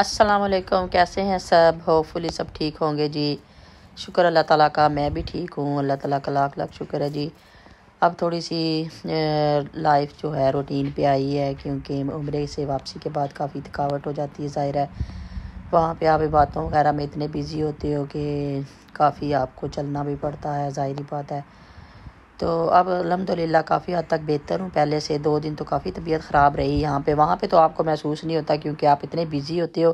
असलकम कैसे हैं सब होपफुली सब ठीक होंगे जी शुक्र अल्लाह ताला का मैं भी ठीक हूँ अल्लाह ताला का लाख लाख शुक्र है जी अब थोड़ी सी लाइफ जो है रूटीन पे आई है क्योंकि उम्र से वापसी के बाद काफ़ी थकावट हो जाती है ज़ाहिर है वहाँ पे आप बातों वगैरह में इतने बिज़ी होते हो कि काफ़ी आपको चलना भी पड़ता है ज़ाहिर बात है तो अब अलहमदिल्ला काफ़ी हद तक बेहतर हूँ पहले से दो दिन तो काफ़ी तबीयत ख़राब रही यहाँ पे वहाँ पे तो आपको महसूस नहीं होता क्योंकि आप इतने बिज़ी होते हो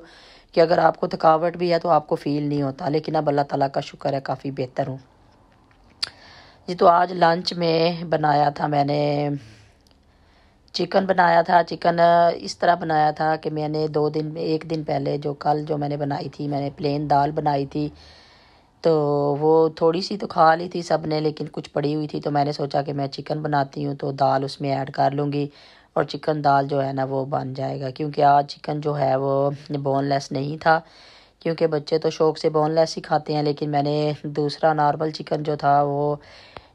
कि अगर आपको थकावट भी है तो आपको फ़ील नहीं होता लेकिन अब अल्लाह ताला का शुक्र है काफ़ी बेहतर हूँ जी तो आज लंच में बनाया था मैंने चिकन बनाया था चिकन इस तरह बनाया था कि मैंने दो दिन एक दिन पहले जो कल जो मैंने बनाई थी मैंने प्लेन दाल बनाई थी तो वो थोड़ी सी तो खा ली थी सब ने लेकिन कुछ पड़ी हुई थी तो मैंने सोचा कि मैं चिकन बनाती हूँ तो दाल उसमें ऐड कर लूँगी और चिकन दाल जो है ना वो बन जाएगा क्योंकि आज चिकन जो है वो बोनलेस नहीं था क्योंकि बच्चे तो शौक़ से बोनलेस ही खाते हैं लेकिन मैंने दूसरा नॉर्मल चिकन जो था वो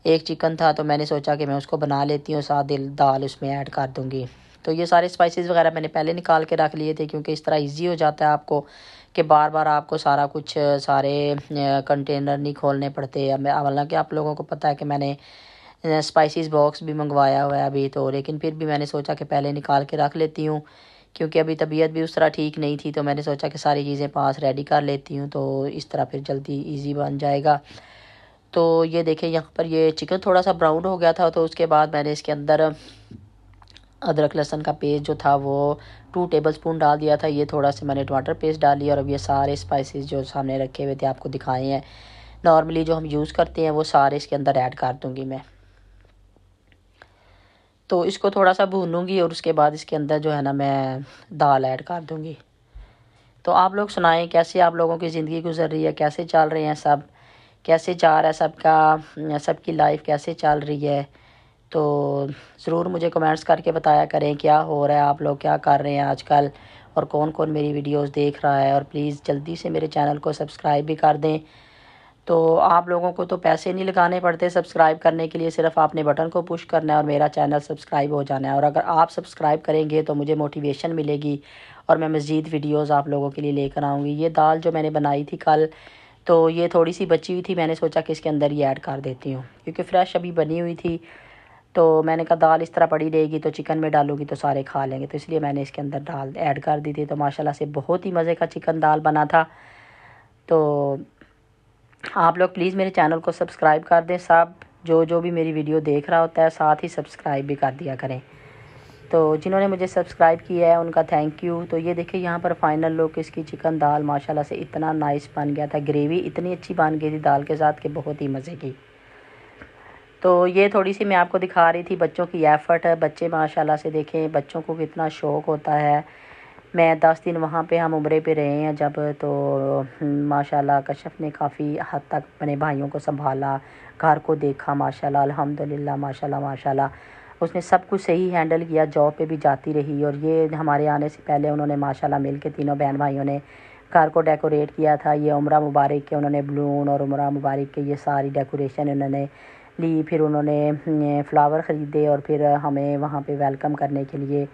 एक चिकन था तो मैंने सोचा कि मैं उसको बना लेती हूँ साथ दिल दाल उसमें ऐड कर दूँगी तो ये सारे स्पाइसेस वगैरह मैंने पहले निकाल के रख लिए थे क्योंकि इस तरह इजी हो जाता है आपको कि बार बार आपको सारा कुछ सारे कंटेनर नहीं खोलने पड़ते हालांकि आप लोगों को पता है कि मैंने स्पाइसेस बॉक्स भी मंगवाया हुआ है अभी तो लेकिन फिर भी मैंने सोचा कि पहले निकाल के रख लेती हूँ क्योंकि अभी तबीयत भी उस तरह ठीक नहीं थी तो मैंने सोचा कि सारी चीज़ें पास रेडी कर लेती हूँ तो इस तरह फिर जल्दी इजी बन जाएगा तो ये देखें यहाँ पर ये चिकन थोड़ा सा ब्राउन हो गया था तो उसके बाद मैंने इसके अंदर अदरक लहसन का पेस्ट जो था वो टू टेबल स्पून डाल दिया था ये थोड़ा सा मैंने टमाटर पेस्ट डाल लिया और अब ये सारे स्पाइसेस जो सामने रखे हुए थे आपको दिखाए हैं नॉर्मली जो हम यूज़ करते हैं वो सारे इसके अंदर ऐड कर दूँगी मैं तो इसको थोड़ा सा भूनूंगी और उसके बाद इसके अंदर जो है ना मैं दाल ऐड कर दूँगी तो आप लोग सुनाएं कैसे आप लोगों की ज़िंदगी गुजर रही है कैसे चल रहे हैं सब कैसे जा रहा है सबका सबकी लाइफ कैसे चल रही है तो ज़रूर मुझे कमेंट्स करके बताया करें क्या हो रहा है आप लोग क्या कर रहे हैं आजकल और कौन कौन मेरी वीडियोस देख रहा है और प्लीज़ जल्दी से मेरे चैनल को सब्सक्राइब भी कर दें तो आप लोगों को तो पैसे नहीं लगाने पड़ते सब्सक्राइब करने के लिए सिर्फ आपने बटन को पुश करना है और मेरा चैनल सब्सक्राइब हो जाना है और अगर आप सब्सक्राइब करेंगे तो मुझे मोटिवेशन मिलेगी और मैं मज़ीद वीडियोस आप लोगों के लिए लेकर आऊँगी ये दाल जो मैंने बनाई थी कल तो ये थोड़ी सी बची हुई थी मैंने सोचा कि इसके अंदर ही ऐड कर देती हूँ क्योंकि फ़्रेश अभी बनी हुई थी तो मैंने कहा दाल इस तरह पड़ी रहेगी तो चिकन में डालूंगी तो सारे खा लेंगे तो इसलिए मैंने इसके अंदर दाल ऐड कर दी थी तो माशाल्लाह से बहुत ही मज़े का चिकन दाल बना था तो आप लोग प्लीज़ मेरे चैनल को सब्सक्राइब कर दें सब जो जो भी मेरी वीडियो देख रहा होता है साथ ही सब्सक्राइब भी कर दिया करें तो जिन्होंने मुझे सब्सक्राइब किया है उनका थैंक यू तो ये देखिए यहाँ पर फाइनल लुक इसकी चिकन दाल माशाल्लाह से इतना नाइस बन गया था ग्रेवी इतनी अच्छी बन गई थी दाल के साथ कि बहुत ही मज़े की तो ये थोड़ी सी मैं आपको दिखा रही थी बच्चों की एफ़र्ट है बच्चे माशाल्लाह से देखें बच्चों को कितना शौक़ होता है मैं दस दिन वहाँ पे हम उम्रे पे रहे हैं जब तो हम्म, माशाल्लाह कश्यप ने काफ़ी हद तक अपने भाइयों को संभाला घर को देखा माशाल्लाह अल्हम्दुलिल्लाह माशाल्लाह माशाल्लाह उसने सब कुछ सही हैंडल किया जॉब पर भी जाती रही और ये हमारे आने से पहले उन्होंने माशाल्लाह के तीनों बहन भाइयों ने घर को डेकोरेट किया था ये उम्र मुबारक के उन्होंने बलून और उम्र मुबारक के ये सारी डेकोरेशन उन्होंने ली फिर उन्होंने फ़्लावर ख़रीदे और फिर हमें वहाँ पे वेलकम करने के लिए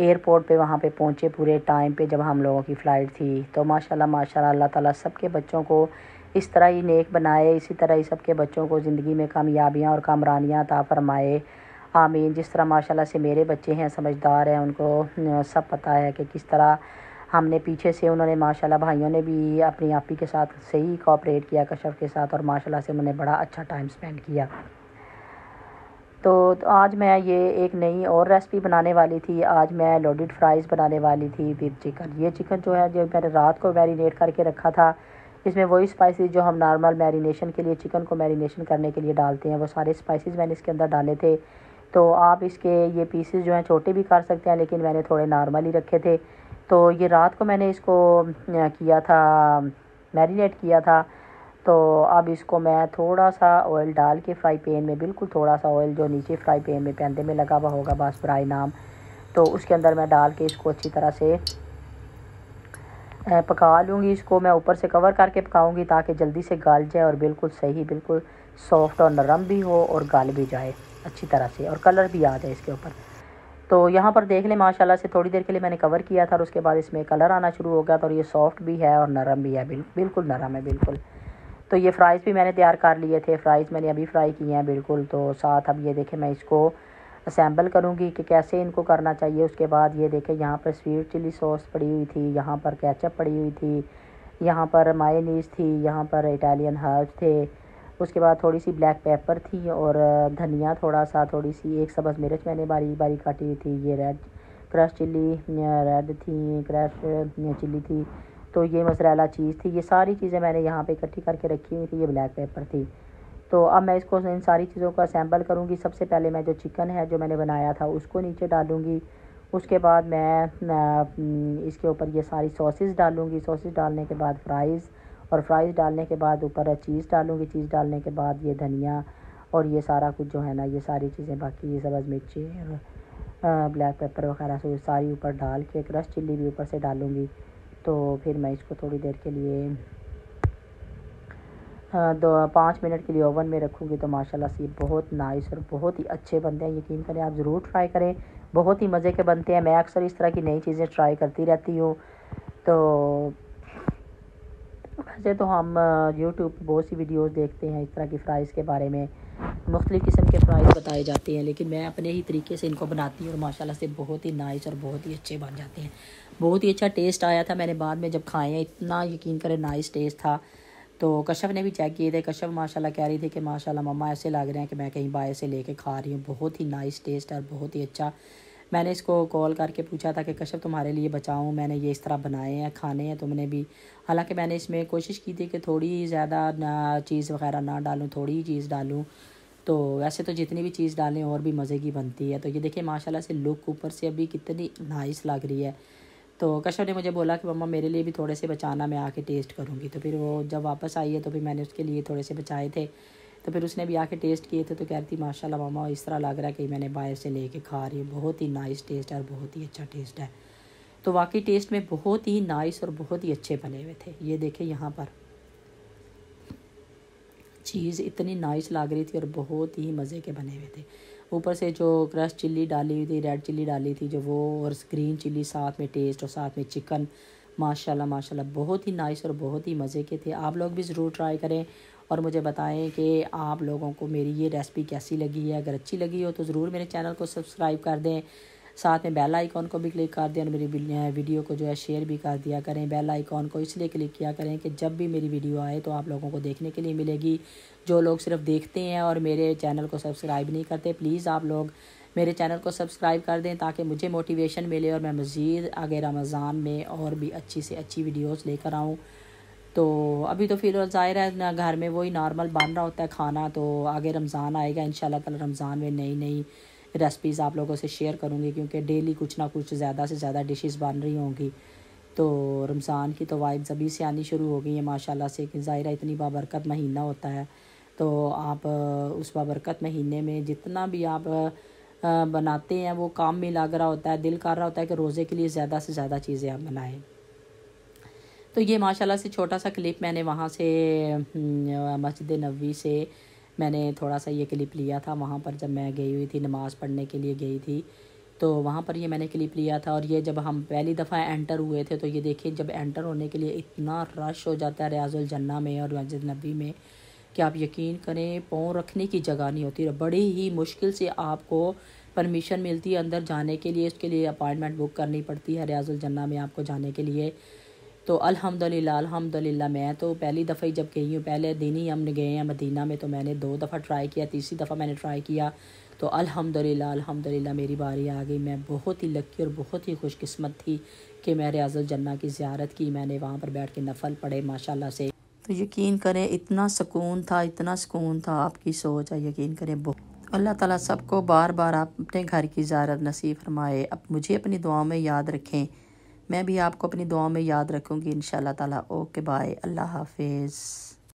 एयरपोर्ट पे वहाँ पे पहुँचे पूरे टाइम पे जब हम लोगों की फ़्लाइट थी तो माशाल्लाह माशाल्लाह अल्लाह ताला सबके बच्चों को इस तरह ही नेक बनाए इसी तरह ही सबके बच्चों को ज़िंदगी में कामयाबियाँ और कामरानियाँ ता फरमाए आमीन जिस तरह माशाल्लाह से मेरे बच्चे हैं समझदार हैं उनको सब पता है कि किस तरह हमने पीछे से उन्होंने माशाल्लाह भाइयों ने भी अपनी आपी के साथ सही कोऑपरेट किया कश्यप के साथ और माशाल्लाह से उन्होंने बड़ा अच्छा टाइम स्पेंड किया तो, तो आज मैं ये एक नई और रेसिपी बनाने वाली थी आज मैं लोडेड फ्राइज़ बनाने वाली थी फिर चिकन ये चिकन जो है जो मैंने रात को मैरिनेट करके रखा था इसमें वही स्पाइसेस जो हम नॉर्मल मैरिनेशन के लिए चिकन को मैरिनेशन करने के लिए डालते हैं वो सारे स्पाइसेस मैंने इसके अंदर डाले थे तो आप इसके ये पीसेस जो हैं छोटे भी कर सकते हैं लेकिन मैंने थोड़े नॉर्मल ही रखे थे तो ये रात को मैंने इसको किया था मैरिनेट किया था तो अब इसको मैं थोड़ा सा ऑयल डाल के फ्राई पैन में बिल्कुल थोड़ा सा ऑयल जो नीचे फ्राई पैन में पैंदे में लगा हुआ होगा बस फ्राई नाम तो उसके अंदर मैं डाल के इसको अच्छी तरह से पका लूँगी इसको मैं ऊपर से कवर करके पकाऊँगी ताकि जल्दी से गल जाए और बिल्कुल सही बिल्कुल सॉफ्ट और नरम भी हो और गल भी जाए अच्छी तरह से और कलर भी आ जाए इसके ऊपर तो यहाँ पर देख लें माशाल्लाह से थोड़ी देर के लिए मैंने कवर किया था और उसके बाद इसमें कलर आना शुरू हो गया था और ये सॉफ्ट भी है और नरम भी है बिल्कुल नरम है बिल्कुल तो ये फ्राइज़ भी मैंने तैयार कर लिए थे फ्राइज़ मैंने अभी फ्राई किए हैं बिल्कुल तो साथ अब ये देखें मैं इसको असम्बल करूँगी कि कैसे इनको करना चाहिए उसके बाद ये देखें यहाँ पर स्वीट चिली सॉस पड़ी हुई थी यहाँ पर कैचअप पड़ी हुई थी यहाँ पर मायनीस थी यहाँ पर इटालियन हर्ब थे उसके बाद थोड़ी सी ब्लैक पेपर थी और धनिया थोड़ा सा थोड़ी सी एक सब्ज़ मिर्च मैंने बारी बारी काटी हुई थी ये रेड क्रश चिल्ली रेड थी क्रश चिल्ली थी तो ये मसरेला चीज़ थी ये सारी चीज़ें मैंने यहाँ पे इकट्ठी करके रखी हुई थी ये ब्लैक पेपर थी तो अब मैं इसको इन सारी चीज़ों का सैम्पल करूँगी सबसे पहले मैं जो चिकन है जो मैंने बनाया था उसको नीचे डालूँगी उसके बाद मैं हम्म, इसके ऊपर ये सारी सॉसेस डालूँगी सॉसेस डालने के बाद फ्राइज़ और फ्राइज़ डालने के बाद ऊपर चीज़ डालूँगी चीज़ डालने के बाद ये धनिया और ये सारा कुछ जो है ना ये सारी चीज़ें बाकी ये सब्ज़ मिर्ची ब्लैक पेपर वगैरह से सारी ऊपर डाल के क्रश चिल्ली भी ऊपर से डालूँगी तो फिर मैं इसको थोड़ी देर के लिए दो पाँच मिनट के लिए ओवन में रखूँगी तो माशाल्लाह से ये बहुत नाइस और बहुत ही अच्छे बनते हैं यकीन करें आप ज़रूर ट्राई करें बहुत ही मज़े के बनते हैं मैं अक्सर इस तरह की नई चीज़ें ट्राई करती रहती हूँ तो वैसे तो हम यूट्यूब पर बहुत सी वीडियोस देखते हैं इस तरह की फ़्राइज़ के बारे में मुख्तलिफ़ किस्म के फ़्राइज़ बताए जाते हैं लेकिन मैं अपने ही तरीके से इनको बनाती हूँ और माशाल्लाह से बहुत ही नाइस और बहुत ही अच्छे बन जाते हैं बहुत ही अच्छा टेस्ट आया था मैंने बाद में जब खाए हैं इतना यकीन करें नाइस टेस्ट था तो कश्यप ने भी चेक किए थे कश्यप माशाला कह रही थी कि माशाला ममा ऐसे लग रहे हैं कि मैं कहीं बाहर से ले खा रही हूँ बहुत ही नाइस टेस्ट और बहुत ही अच्छा मैंने इसको कॉल करके पूछा था कि कश्यप तुम्हारे लिए बचाऊँ मैंने ये इस तरह बनाए हैं खाने हैं तुमने भी हालांकि मैंने इसमें कोशिश की थी कि थोड़ी ज़्यादा ना चीज़ वगैरह ना डालूँ थोड़ी ही चीज़ डालूँ तो वैसे तो जितनी भी चीज़ डालें और भी मज़े की बनती है तो ये देखिए माशाला से लुक ऊपर से अभी कितनी नाइस लग रही है तो कश्यप ने मुझे बोला कि मम्मा मेरे लिए भी थोड़े से बचाना मैं आके टेस्ट करूँगी तो फिर वो जब वापस आई है तो फिर मैंने उसके लिए थोड़े से बचाए थे तो फिर उसने भी आके टेस्ट किए थे तो कह रही थी माशाल्लाह मामा इस तरह लग रहा है कि मैंने बाहर से लेके खा रही हूँ बहुत ही नाइस टेस्ट है और बहुत ही अच्छा टेस्ट है तो वाकई टेस्ट में बहुत ही नाइस और बहुत ही अच्छे बने हुए थे ये देखे यहाँ पर चीज़ इतनी नाइस लग रही थी और बहुत ही मज़े के बने हुए थे ऊपर से जो क्रश चिल्ली डाली हुई थी रेड चिल्ली डाली थी जो वो और ग्रीन चिल्ली साथ में टेस्ट और साथ में चिकन माशाल्लाह माशाल्लाह बहुत ही नाइस और बहुत ही मज़े के थे आप लोग भी ज़रूर ट्राई करें और मुझे बताएं कि आप लोगों को मेरी ये रेसिपी कैसी लगी है अगर अच्छी लगी हो तो ज़रूर मेरे चैनल को सब्सक्राइब कर दें साथ में बेल आइकॉन को भी क्लिक कर दें और मेरी वीडियो को जो है शेयर भी कर दिया करें बेल आइकॉन को इसलिए क्लिक किया करें कि जब भी मेरी वीडियो आए तो आप लोगों को देखने के लिए मिलेगी जो लोग सिर्फ देखते हैं और मेरे चैनल को सब्सक्राइब नहीं करते प्लीज़ आप लोग मेरे चैनल को सब्सक्राइब कर दें ताकि मुझे मोटिवेशन मिले और मैं मज़ीद आगे रमज़ान में और भी अच्छी से अच्छी वीडियोज़ लेकर आऊँ तो अभी तो फिर ज़ाहिर है ना घर में वही नॉर्मल बन रहा होता है खाना तो आगे रमज़ान आएगा इन कल रमज़ान में नई नई रेसिपीज़ आप लोगों से शेयर करूँगी क्योंकि डेली कुछ ना कुछ ज़्यादा से ज़्यादा डिशेज़ बन रही होंगी तो रमज़ान की तो वाइब्स अभी से आनी शुरू हो गई है माशाला से कि ज़ाहिर इतनी बाबरकत महीना होता है तो आप उस बाबरकत महीने में जितना भी आप बनाते हैं वो काम में लग रहा होता है दिल कर रहा होता है कि रोज़े के लिए ज़्यादा से ज़्यादा चीज़ें आप बनाएँ तो ये माशाल्लाह से छोटा सा क्लिप मैंने वहाँ से हम्म, मस्जिद नबी से मैंने थोड़ा सा ये क्लिप लिया था वहाँ पर जब मैं गई हुई थी नमाज़ पढ़ने के लिए गई थी तो वहाँ पर ये मैंने क्लिप लिया था और ये जब हम पहली दफ़ा एंटर हुए थे तो ये देखिए जब एंटर होने के लिए इतना रश हो जाता है रियाजुलजन्ना में और मस्जिद नबी में कि आप यकीन करें पाँव रखने की जगह नहीं होती बड़ी ही मुश्किल से आपको परमिशन मिलती है अंदर जाने के लिए उसके लिए अपॉइंटमेंट बुक करनी पड़ती है रियाजुलजन्ना में आपको जाने के लिए तो अल्हम्दुलिल्लाह अल्हम्दुलिल्लाह मैं तो पहली दफ़ा ही जब गई हूँ पहले दिन ही हम गए हैं मदीना में तो मैंने दो दफ़ा ट्राई किया तीसरी दफ़ा मैंने ट्राई किया तो अल्हम्दुलिल्लाह अल्हम्दुलिल्लाह मेरी बारी आ गई मैं बहुत ही लक्की और बहुत ही खुशकस्मत थी कि मैं रियाजत जन्ना की ज्यारत की मैंने वहाँ पर बैठ के नफल पढ़े माशाल्लाह से तो यकीन करें इतना सुकून था इतना सुकून था आपकी सोच है यकीन करें बहुत अल्लाह ताला सबको बार बार आप अपने घर की ज्यारत नसीब फरमाए अब मुझे अपनी दुआ में याद रखें मैं भी आपको अपनी दुआओं में याद रखूँगी इन ताला ओके बाय अल्लाह हाफिज़